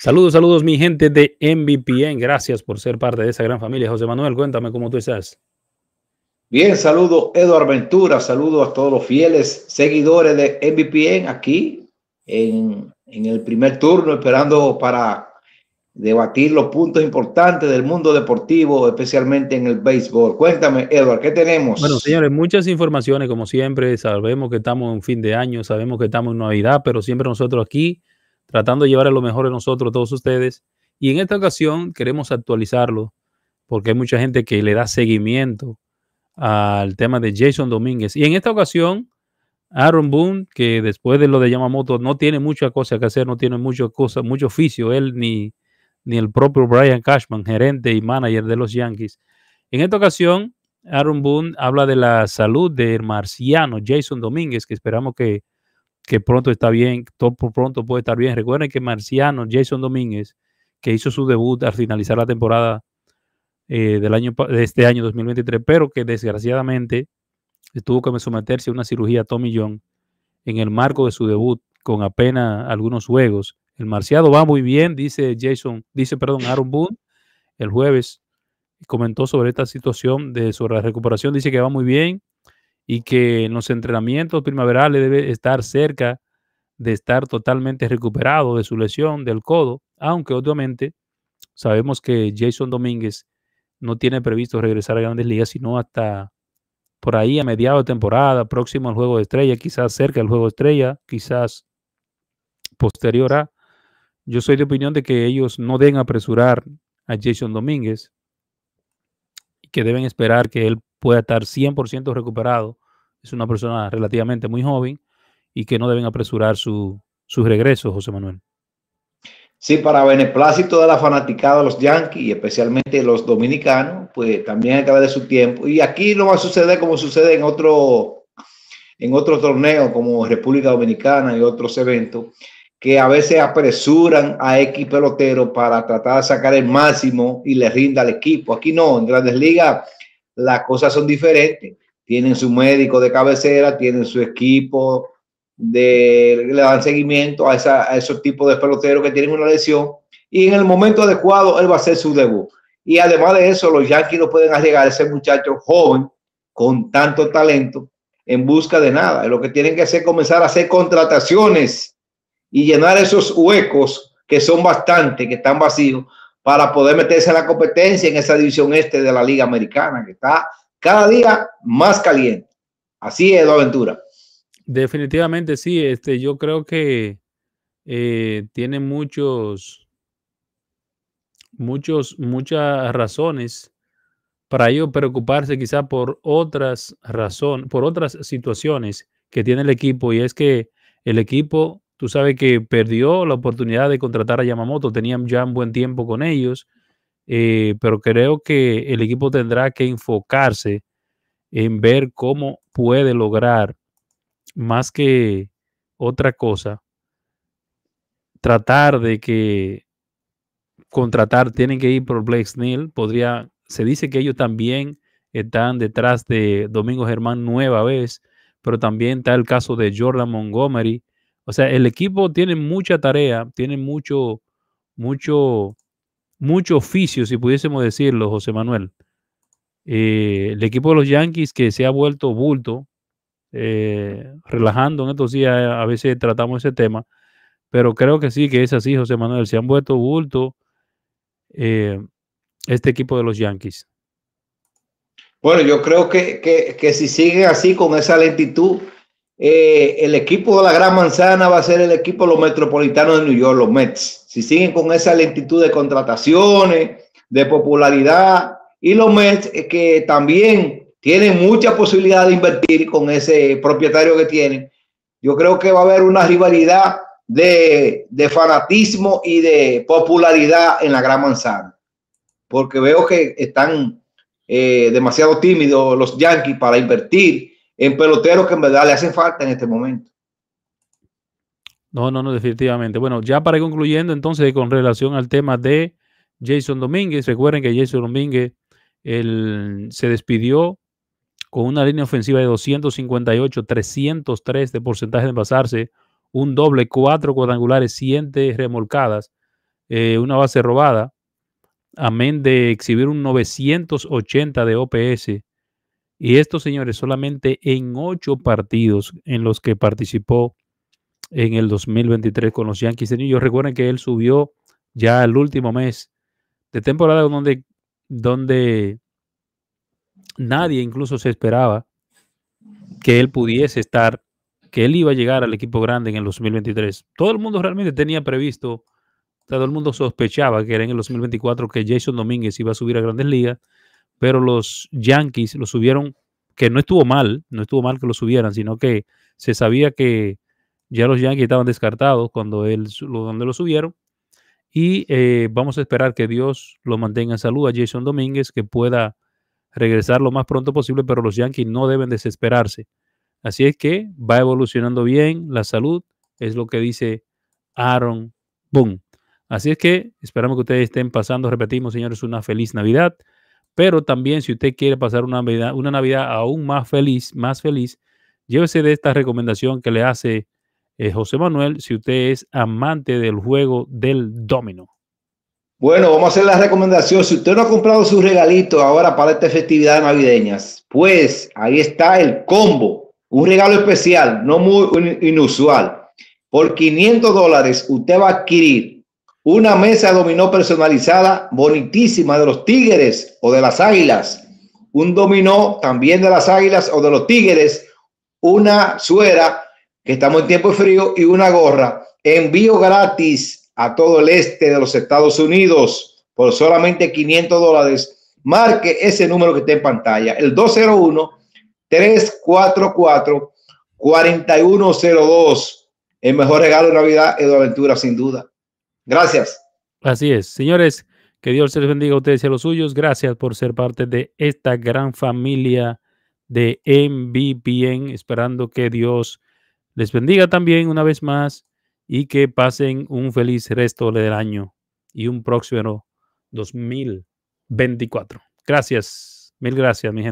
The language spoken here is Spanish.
Saludos, saludos, mi gente de MVPN. Gracias por ser parte de esa gran familia. José Manuel, cuéntame cómo tú estás. Bien, saludo Eduardo Ventura, saludo a todos los fieles seguidores de MVPN aquí en, el primer turno, esperando para debatir los puntos importantes del mundo deportivo, especialmente en el béisbol. Cuéntame, Eduardo, ¿qué tenemos? Bueno, señores, muchas informaciones, como siempre, sabemos que estamos en fin de año, sabemos que estamos en Navidad, pero siempre nosotros aquí tratando de llevar a lo mejor de nosotros, todos ustedes. Y en esta ocasión queremos actualizarlo, porque hay mucha gente que le da seguimiento al tema de Jason Domínguez. Y en esta ocasión, Aaron Boone, que después de lo de Yamamoto no tiene mucha cosa que hacer, no tiene mucho, cosa, mucho oficio, él ni, ni el propio Brian Cashman, gerente y manager de los Yankees. En esta ocasión, Aaron Boone habla de la salud del marciano Jason Domínguez, que esperamos que que pronto está bien, todo por pronto puede estar bien. Recuerden que Marciano, Jason Domínguez, que hizo su debut al finalizar la temporada eh, del año, de este año 2023, pero que desgraciadamente tuvo que someterse a una cirugía Tommy John en el marco de su debut con apenas algunos juegos. El marciado va muy bien, dice Jason, dice, perdón, Aaron Boone, el jueves comentó sobre esta situación de sobre la recuperación, dice que va muy bien, y que en los entrenamientos primaverales debe estar cerca de estar totalmente recuperado de su lesión del codo, aunque obviamente sabemos que Jason Domínguez no tiene previsto regresar a grandes ligas, sino hasta por ahí a mediados de temporada, próximo al juego de estrella, quizás cerca del juego de estrella, quizás posterior a. Yo soy de opinión de que ellos no deben apresurar a Jason Domínguez y que deben esperar que él puede estar 100% recuperado. Es una persona relativamente muy joven y que no deben apresurar su, sus regresos, José Manuel. Sí, para beneplácito de la fanaticada de los Yankees y especialmente los dominicanos, pues también hay que darle su tiempo. Y aquí no va a suceder como sucede en otro en otros torneos como República Dominicana y otros eventos, que a veces apresuran a X pelotero para tratar de sacar el máximo y le rinda al equipo. Aquí no, en grandes ligas las cosas son diferentes. Tienen su médico de cabecera, tienen su equipo de, le dan seguimiento a, esos tipos de peloteros que tienen una lesión y en el momento adecuado él va a hacer su debut. Y además de eso, los Yankees no pueden arriesgar a ese muchacho joven con tanto talento en busca de nada. Lo que tienen que hacer es comenzar a hacer contrataciones y llenar esos huecos que son bastante, que están vacíos, para poder meterse a la competencia en esa división este de la Liga Americana, que está cada día más caliente. Así es, Aventura. Definitivamente sí, este, yo creo que eh, tiene muchos, muchos, muchas razones para ello preocuparse quizá por otras razones, por otras situaciones que tiene el equipo, y es que el equipo Tú sabes que perdió la oportunidad de contratar a Yamamoto, tenían ya un buen tiempo con ellos, eh, pero creo que el equipo tendrá que enfocarse en ver cómo puede lograr más que otra cosa, tratar de que contratar, tienen que ir por Blake Snell, podría, se dice que ellos también están detrás de Domingo Germán nueva vez, pero también está el caso de Jordan Montgomery, o sea, el equipo tiene mucha tarea, tiene mucho, mucho, mucho oficio, si pudiésemos decirlo, José Manuel. Eh, el equipo de los Yankees que se ha vuelto bulto, eh, relajando en estos días, eh, a veces tratamos ese tema, pero creo que sí, que es así, José Manuel, se han vuelto bulto este equipo de los Yankees. Bueno, yo creo que, que si sigue así con esa lentitud, eh, el equipo de la Gran Manzana va a ser el equipo de los metropolitanos de New York, los Mets. Si siguen con esa lentitud de contrataciones, de popularidad, y los Mets que también tienen mucha posibilidad de invertir con ese propietario que tienen, yo creo que va a haber una rivalidad de, fanatismo y de popularidad en la Gran Manzana, porque veo que están eh, demasiado tímidos los Yankees para invertir en peloteros que en verdad le hacen falta en este momento. No, no, no, definitivamente. Bueno, ya para ir concluyendo entonces con relación al tema de Jason Domínguez, recuerden que Jason Domínguez se despidió con una línea ofensiva de 258, 303 de porcentaje de pasarse, un doble, cuatro cuadrangulares, siete remolcadas, eh, una base robada, amén de exhibir un 980 de OPS y esto, señores, solamente en ocho partidos en los que participó en el 2023 con los Yankees de New Recuerden que él subió ya el último mes de temporada donde, donde nadie incluso se esperaba que él pudiese estar, que él iba a llegar al equipo grande en el 2023. Todo el mundo realmente tenía previsto, todo el mundo sospechaba que era en el 2024 que Jason Domínguez iba a subir a grandes ligas pero los Yankees lo subieron, que no estuvo mal, no estuvo mal que lo subieran, sino que se sabía que ya los Yankees estaban descartados cuando, él, donde lo subieron. Y eh, vamos a esperar que Dios lo mantenga en salud a Jason Domínguez, que pueda regresar lo más pronto posible, pero los Yankees no deben desesperarse. Así es que va evolucionando bien la salud, es lo que dice Aaron Boone. Así es que esperamos que ustedes estén pasando, repetimos señores, una feliz Navidad. Pero también si usted quiere pasar una Navidad, una Navidad aún más feliz, más feliz, llévese de esta recomendación que le hace eh, José Manuel si usted es amante del juego del domino. Bueno, vamos a hacer la recomendación. Si usted no ha comprado su regalito ahora para esta festividad navideñas, pues ahí está el combo. Un regalo especial, no muy inusual. Por 500 dólares usted va a adquirir una mesa de dominó personalizada, bonitísima, de los Tigres o de las Águilas. Un dominó también de las Águilas o de los Tigres. Una suera, que estamos en tiempo frío, y una gorra. Envío gratis a todo el este de los Estados Unidos por solamente 500 dólares. Marque ese número que está en pantalla, el 201-344-4102. El mejor regalo de Navidad es Aventura, sin duda. Gracias. Así es. Señores, que Dios les bendiga a ustedes y a los suyos. Gracias por ser parte de esta gran familia de MVPN, esperando que Dios les bendiga también una vez más y que pasen un feliz resto del año y un próximo 2024. Gracias, mil gracias, mi gente.